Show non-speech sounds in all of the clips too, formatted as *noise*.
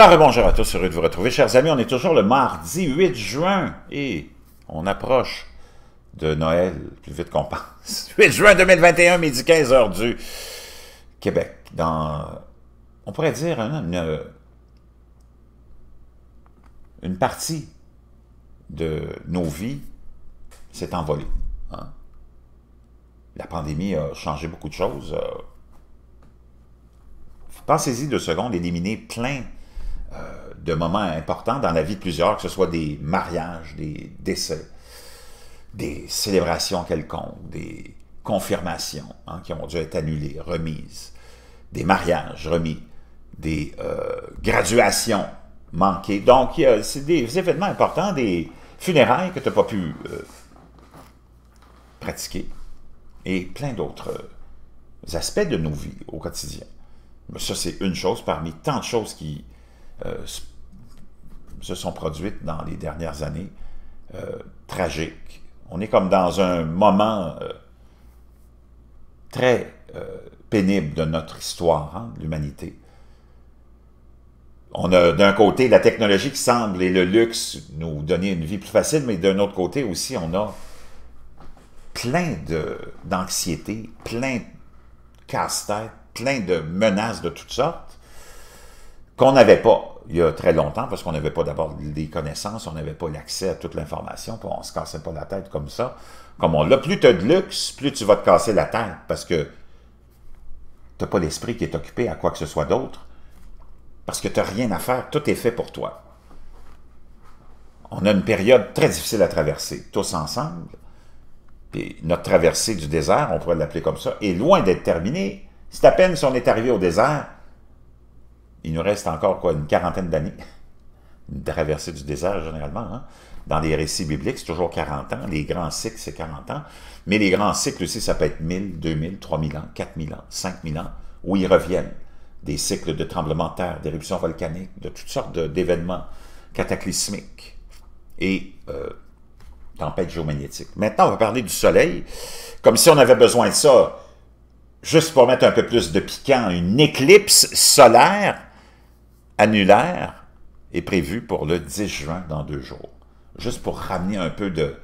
Euh, bonjour à tous, heureux de vous retrouver. Chers amis, on est toujours le mardi 8 juin et on approche de Noël, plus vite qu'on pense. 8 *laughs* juin 2021, midi 15 h du Québec. Dans, on pourrait dire, euh, une, partie de nos vies s'est envolée. Hein. La pandémie a changé beaucoup de choses. Euh, pensez-y deux secondes, éliminer plein euh, de moments importants dans la vie de plusieurs, que ce soit des mariages, des décès, des célébrations quelconques, des confirmations hein, qui ont dû être annulées, remises, des mariages remis, des euh, graduations manquées. Donc, c'est des événements importants, des funérailles que tu n'as pas pu euh, pratiquer et plein d'autres aspects de nos vies au quotidien. Mais ça, c'est une chose parmi tant de choses qui euh, se sont produites dans les dernières années euh, tragiques. On est comme dans un moment euh, très pénible de notre histoire, hein, l'humanité. On a d'un côté la technologie qui semble et le luxe nous donner une vie plus facile, mais d'un autre côté aussi, on a plein d'anxiété, plein de casse-tête, plein de menaces de toutes sortes qu'on n'avait pas il y a très longtemps, parce qu'on n'avait pas d'abord les connaissances, on n'avait pas l'accès à toute l'information, puis on se cassait pas la tête comme ça, comme on l'a. Plus tu as de luxe, plus tu vas te casser la tête, parce que tu n'as pas l'esprit qui est occupé à quoi que ce soit d'autre, parce que tu n'as rien à faire, tout est fait pour toi. On a une période très difficile à traverser, tous ensemble, puis notre traversée du désert, on pourrait l'appeler comme ça, est loin d'être terminée. C'est à peine si on est arrivé au désert il nous reste encore une quarantaine d'années, une traversée du désert généralement, hein. dans les récits bibliques, c'est toujours 40 ans, les grands cycles, c'est 40 ans, mais les grands cycles aussi, ça peut être 1000, 2000, 3000 ans, 4000 ans, 5000 ans, où ils reviennent, des cycles de tremblements de terre, d'éruptions volcaniques, de toutes sortes d'événements cataclysmiques et euh, tempêtes géomagnétiques. Maintenant, on va parler du Soleil, comme si on avait besoin de ça, juste pour mettre un peu plus de piquant, une éclipse solaire annulaire est prévu pour le 10 juin, dans deux jours. Juste pour ramener un peu de,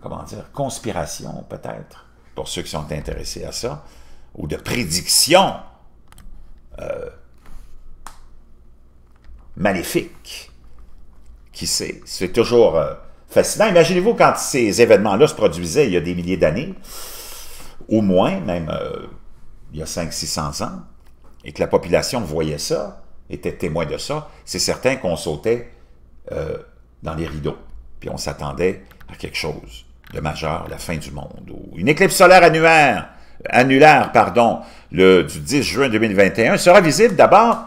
comment dire, conspiration peut-être, pour ceux qui sont intéressés à ça, ou de prédiction euh, maléfique. Qui sait? C'est toujours euh, fascinant. Imaginez-vous quand ces événements-là se produisaient il y a des milliers d'années, au moins, même euh, il y a 500-600 ans, et que la population voyait ça, était témoin de ça, c'est certain qu'on sautait euh, dans les rideaux, puis on s'attendait à quelque chose de majeur, la fin du monde, une éclipse solaire annuaire, annulaire pardon, le, du 10 juin 2021 sera visible d'abord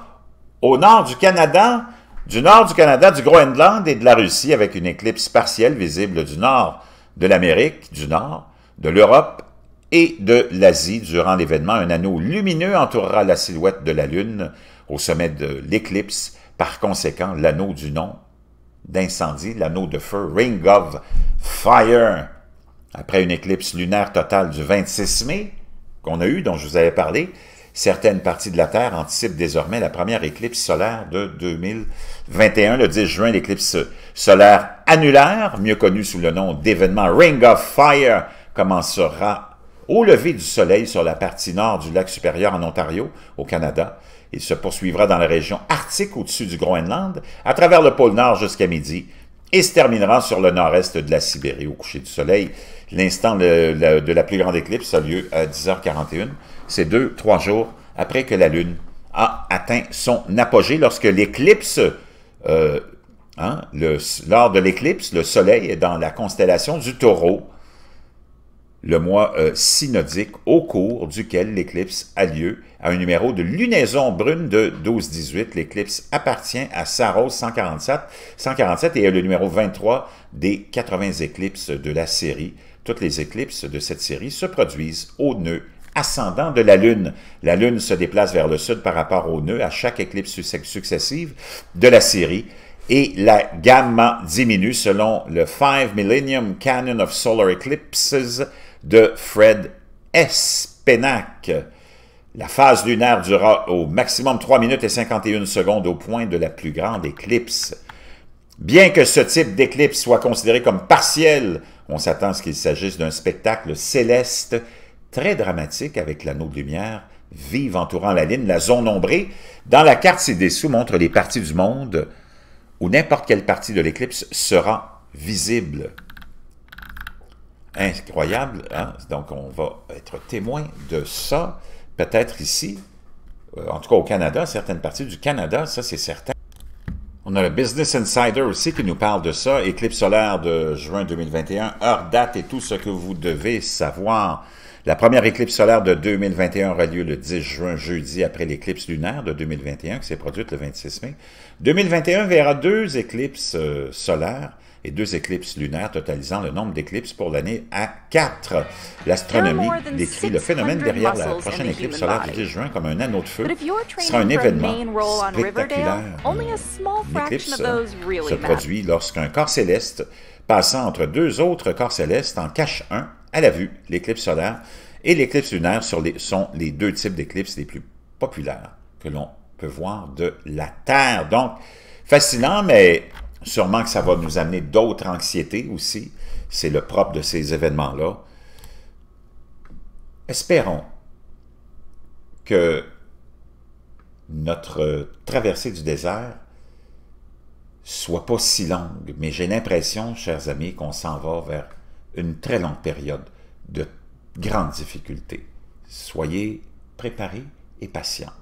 au nord du Canada, du nord du Canada, du Groenland et de la Russie, avec une éclipse partielle visible du nord de l'Amérique, du nord, de l'Europe et de l'Asie durant l'événement. Un anneau lumineux entourera la silhouette de la Lune au sommet de l'éclipse. Par conséquent, l'anneau du nom d'incendie, l'anneau de feu, Ring of Fire. Après une éclipse lunaire totale du 26 mai, qu'on a eu, dont je vous avais parlé, certaines parties de la Terre anticipent désormais la première éclipse solaire de 2021. Le 10 juin, l'éclipse solaire annulaire, mieux connue sous le nom d'événement Ring of Fire, commencera au lever du soleil sur la partie nord du lac supérieur en Ontario, au Canada. Il se poursuivra dans la région arctique au-dessus du Groenland, à travers le pôle nord jusqu'à midi, et se terminera sur le nord-est de la Sibérie au coucher du soleil. L'instant de la plus grande éclipse a lieu à 10h41. C'est deux, trois jours après que la Lune a atteint son apogée, lorsque l'éclipse, euh, hein, lors de l'éclipse, le Soleil est dans la constellation du taureau, le mois euh, synodique au cours duquel l'éclipse a lieu à un numéro de lunaison brune de 12-18. L'éclipse appartient à Saros 147, 147 et est le numéro 23 des 80 éclipses de la série. Toutes les éclipses de cette série se produisent au nœud ascendant de la Lune. La Lune se déplace vers le sud par rapport au nœud à chaque éclipse successive de la série et la gamme diminue selon le 5 Millennium Canon of Solar Eclipses de Fred Pennack. La phase lunaire durera au maximum 3 minutes et 51 secondes au point de la plus grande éclipse. Bien que ce type d'éclipse soit considéré comme partiel, on s'attend à ce qu'il s'agisse d'un spectacle céleste très dramatique avec l'anneau de lumière vive entourant la ligne, la zone ombrée. Dans la carte ci-dessous montre les parties du monde où n'importe quelle partie de l'éclipse sera visible incroyable. Hein? Donc, on va être témoin de ça, peut-être ici, euh, en tout cas au Canada, certaines parties du Canada, ça c'est certain. On a le Business Insider aussi qui nous parle de ça, éclipse solaire de juin 2021, heure, date et tout ce que vous devez savoir. La première éclipse solaire de 2021 aura lieu le 10 juin, jeudi, après l'éclipse lunaire de 2021 qui s'est produite le 26 mai. 2021 verra deux éclipses euh, solaires et deux éclipses lunaires totalisant le nombre d'éclipses pour l'année à 4. L'astronomie décrit le phénomène derrière la prochaine éclipse solaire du 10 juin comme un anneau de feu Ce sera un événement spectaculaire. Une se produit lorsqu'un corps céleste passant entre deux autres corps célestes en cache un à la vue. L'éclipse solaire et l'éclipse lunaire sont les deux types d'éclipses les plus populaires que l'on peut voir de la Terre. Donc, fascinant, mais Sûrement que ça va nous amener d'autres anxiétés aussi. C'est le propre de ces événements-là. Espérons que notre traversée du désert soit pas si longue, mais j'ai l'impression, chers amis, qu'on s'en va vers une très longue période de grandes difficultés. Soyez préparés et patients.